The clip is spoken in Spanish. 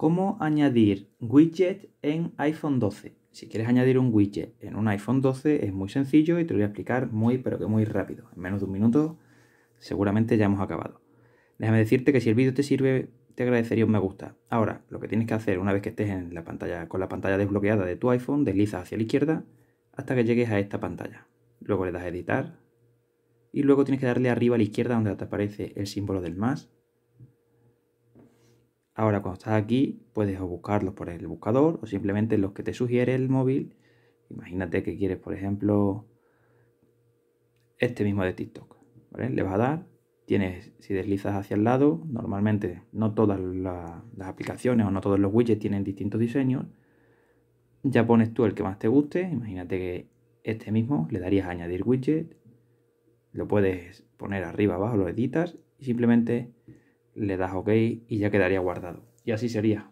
¿Cómo añadir widget en iPhone 12? Si quieres añadir un widget en un iPhone 12 es muy sencillo y te lo voy a explicar muy pero que muy rápido. En menos de un minuto seguramente ya hemos acabado. Déjame decirte que si el vídeo te sirve te agradecería un me gusta. Ahora, lo que tienes que hacer una vez que estés en la pantalla, con la pantalla desbloqueada de tu iPhone, desliza hacia la izquierda hasta que llegues a esta pantalla. Luego le das a editar y luego tienes que darle arriba a la izquierda donde te aparece el símbolo del más Ahora, cuando estás aquí, puedes buscarlos por el buscador o simplemente los que te sugiere el móvil. Imagínate que quieres, por ejemplo, este mismo de TikTok. Le vas a dar, tienes, si deslizas hacia el lado, normalmente no todas las aplicaciones o no todos los widgets tienen distintos diseños. Ya pones tú el que más te guste. Imagínate que este mismo le darías a añadir widget. Lo puedes poner arriba, abajo, lo editas y simplemente le das OK y ya quedaría guardado. Y así sería.